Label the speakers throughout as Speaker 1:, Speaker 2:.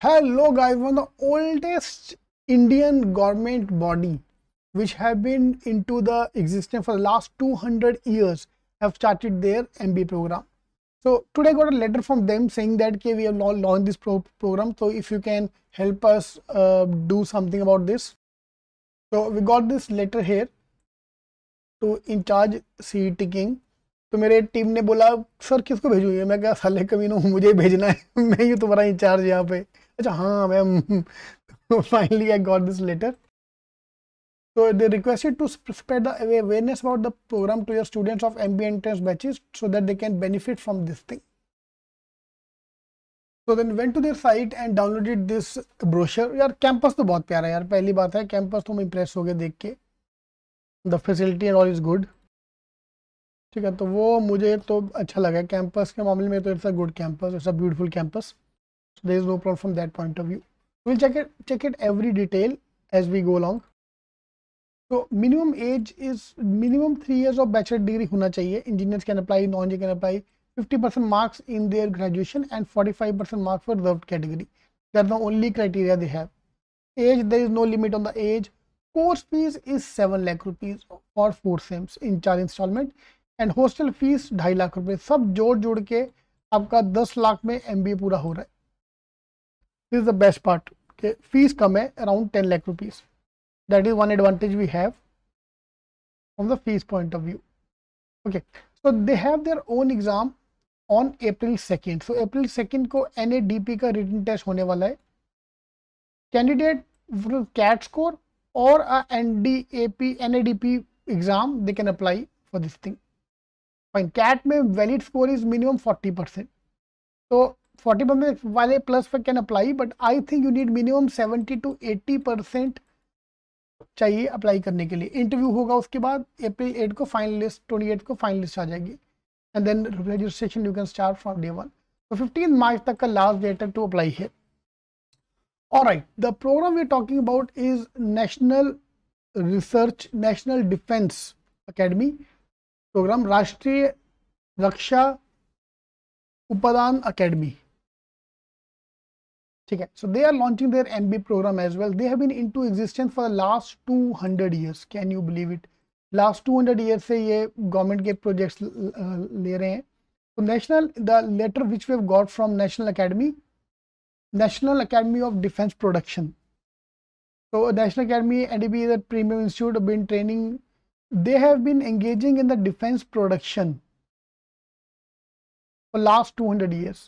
Speaker 1: Hello guys, one of the oldest Indian government body which have been into the existence for the last 200 years have started their MBA program. So today I got a letter from them saying that okay, we have launched this pro program. So if you can help us uh, do something about this. So we got this letter here to in charge CET King. तो मेरे team ने बोला sir किसको भेजूँ ये मैं क्या साले कमीनों मुझे भेजना है मैं ही तुम्हारा इंचार्ज यहाँ पे अच्छा हाँ ma'am finally I got this letter तो they requested to spread the awareness about the program to your students of M B entrance batches so that they can benefit from this thing so then went to their site and downloaded this brochure यार campus तो बहुत प्यारा है यार पहली बात है campus तो हम इम्प्रेस हो गए देख के the facility and all is good ठीक है तो वो मुझे तो अच्छा लगा कैंपस के मामले में तो it's a good campus it's a beautiful campus So there is no problem from that point of view. We'll check it, check it every detail as we go along. So minimum age is minimum 3 years of bachelor degree hona chahiye Engineers can apply, non-engineers can apply. 50% marks in their graduation and 45% marks for reserved category. that the only criteria they have. Age, there is no limit on the age. Course fees is 7 lakh rupees for four sems in charge installment and hostel fees 2.5 lakh rupees sab jod jod ke aapka 10 lakh mein mba pura ho raha hai this is the best part के fees कम है around ten lakh rupees that is one advantage we have from the fees point of view okay so they have their own exam on April second so April second को एन का written test होने वाला है candidate CAT score और N D A P N A D P exam they can apply for this thing cat में valid score is minimum forty percent तो 40 percent वाले प्लस पे can apply but I think you need minimum 70 to 80 percent चाहिए अप्लाई करने के लिए interview होगा उसके बाद अप्रैल एट को फाइनल लिस्ट ट्वेंटी एट को फाइनल लिस्ट आ जाएगी and then registration you can start from day one तो फिफ्टीन मार्च तक का लास्ट डेट है टू अप्लाई है और right the programme we're talking about is National Research National Defence Academy program राष्ट्रीय रक्षा upadan अकेडमी ठीक है so they are launching their M B program as well they have been into existence for the last two hundred years can you believe it last two hundred year से ये government के projects ले रहे हैं तो national the letter which we have got from National Academy National Academy of Defence production So National Academy, NDB is a premium institute have been training. They have been engaging in the defense production for last 200 years.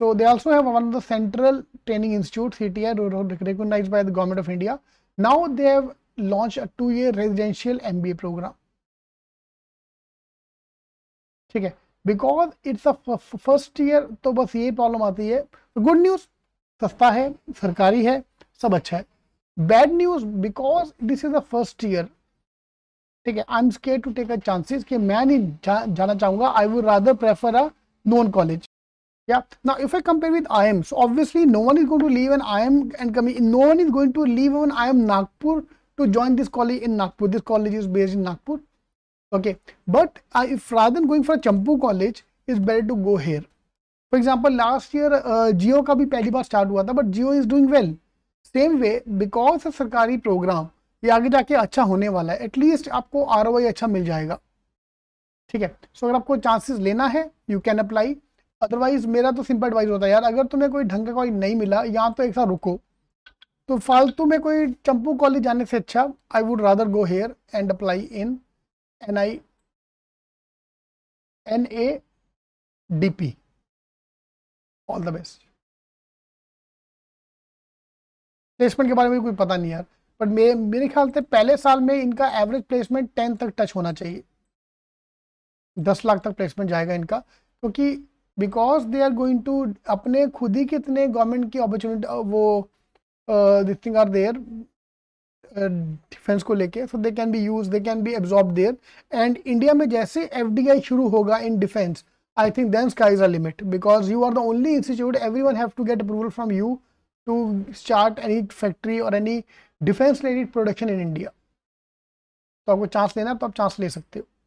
Speaker 1: So they also have one of the central training institute CTI recognized by the government of India. Now they have launched a two-year residential MBA program. ठीक है because it's a first year तो बस ये problem आती है good news सस्ता है सरकारी है सब अच्छा है bad news because this is a first year ठीक है i'm scared to take a chances chances कि मैं नहीं जा, जाना चाहूँगा I would rather prefer a non college Yeah. Now, if I compare with IIM, so obviously no one is going to leave an IIM and coming. No one is going to leave an IIM Nagpur to join this college in Nagpur. This college is based in Nagpur. Okay. But uh, if rather than going for Champu college, is better to go here. For example, last year jio uh, ka bhi pehli baar start hua tha but Jio is doing well. Same way, because a sarkari program ye aage ja ke acha hone wala hai at least aapko roi acha mil jayega theek hai so, agar aapko chances lena hai you can apply otherwise मेरा तो simple advice होता है यार अगर तुम्हें कोई ढंग का कॉलेज नहीं मिला यहाँ तो एक साथ रुको तो फालतू में कोई चंपू कॉलेज जाने से अच्छा I would rather go here and apply in N I N A D P all the best placement के बारे में कोई पता नहीं यार बट मे मेरे ख्याल से पहले साल में इनका एवरेज प्लेसमेंट टेन तक टच होना चाहिए दस लाख तक प्लेसमेंट जाएगा इनका क्योंकि because they are going to अपने खुद ही कितने गवर्नमेंट की अपॉर्चुनिटी वो this thing are their defence को लेके so they can be use they can be absorb there and India में जैसे एफ डी आई शुरू होगा in defence I think then is a limit because you are the only institute every one have to get approval from you to start any factory और any defence related production in India तो आपको chance लेना है तो आप chance ले सकते हो